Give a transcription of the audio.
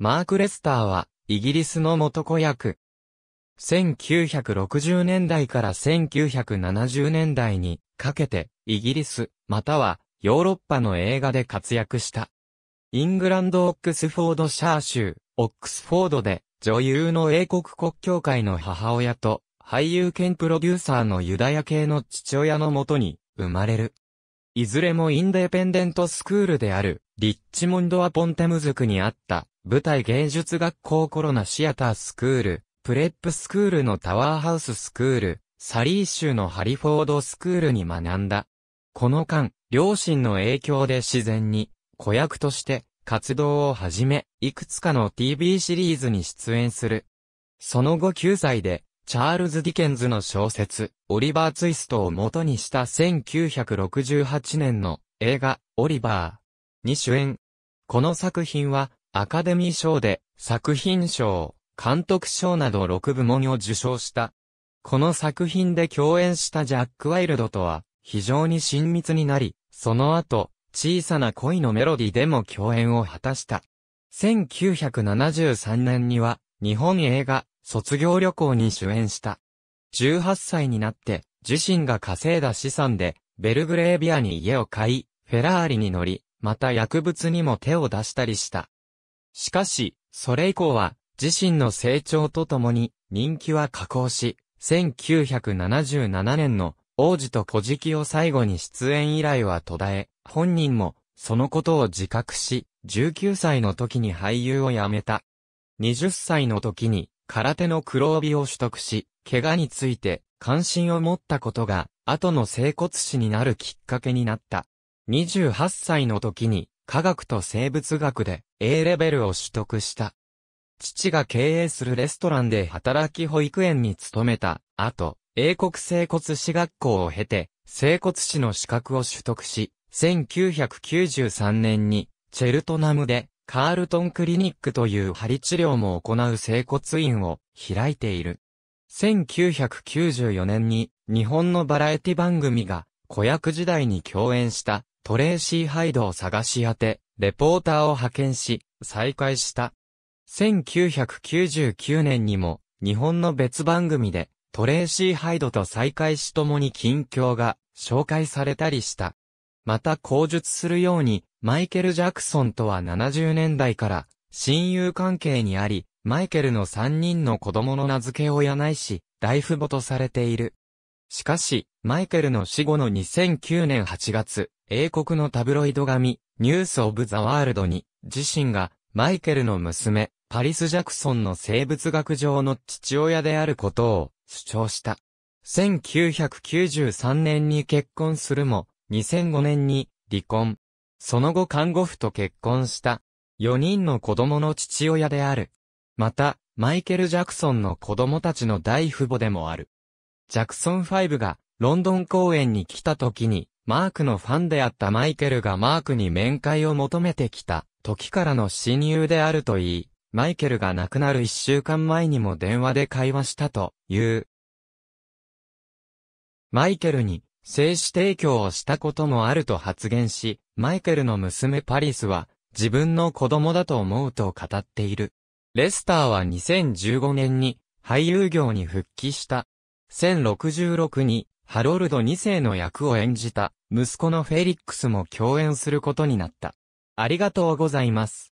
マーク・レスターは、イギリスの元子役。1960年代から1970年代にかけて、イギリス、またはヨーロッパの映画で活躍した。イングランド・オックスフォード・シャー州、オックスフォードで、女優の英国国教会の母親と、俳優兼プロデューサーのユダヤ系の父親のもとに、生まれる。いずれもインデペンデントスクールである、リッチモンド・ア・ポンテムズクにあった、舞台芸術学校コロナシアタースクール、プレップスクールのタワーハウススクール、サリー州のハリフォードスクールに学んだ。この間、両親の影響で自然に、子役として活動を始め、いくつかの TV シリーズに出演する。その後9歳で、チャールズ・ディケンズの小説、オリバー・ツイストを元にした1968年の映画、オリバーに主演。この作品は、アカデミー賞で作品賞、監督賞など6部門を受賞した。この作品で共演したジャック・ワイルドとは非常に親密になり、その後、小さな恋のメロディでも共演を果たした。1973年には日本映画卒業旅行に主演した。18歳になって自身が稼いだ資産でベルグレービアに家を買い、フェラーリに乗り、また薬物にも手を出したりした。しかし、それ以降は、自身の成長とともに、人気は下降し、1977年の、王子と小敷を最後に出演以来は途絶え、本人も、そのことを自覚し、19歳の時に俳優を辞めた。20歳の時に、空手の黒帯を取得し、怪我について、関心を持ったことが、後の整骨師になるきっかけになった。28歳の時に、科学と生物学で A レベルを取得した。父が経営するレストランで働き保育園に勤めた後、英国整骨師学校を経て、整骨師の資格を取得し、1993年に、チェルトナムで、カールトンクリニックという針治療も行う整骨院を開いている。1994年に、日本のバラエティ番組が、子役時代に共演した、トレーシー・ハイドを探し当て、レポーターを派遣し、再開した。1999年にも、日本の別番組で、トレーシー・ハイドと再会しともに近況が紹介されたりした。また口述するように、マイケル・ジャクソンとは70年代から親友関係にあり、マイケルの3人の子供の名付け親ないし、大父母とされている。しかし、マイケルの死後の2009年8月、英国のタブロイド紙、ニュース・オブ・ザ・ワールドに、自身が、マイケルの娘、パリス・ジャクソンの生物学上の父親であることを主張した。1993年に結婚するも、2005年に離婚。その後看護婦と結婚した。4人の子供の父親である。また、マイケル・ジャクソンの子供たちの大父母でもある。ジャクソン5がロンドン公演に来た時にマークのファンであったマイケルがマークに面会を求めてきた時からの親友であると言い、マイケルが亡くなる一週間前にも電話で会話したという。マイケルに精子提供をしたこともあると発言し、マイケルの娘パリスは自分の子供だと思うと語っている。レスターは2015年に俳優業に復帰した。1066にハロルド2世の役を演じた息子のフェリックスも共演することになった。ありがとうございます。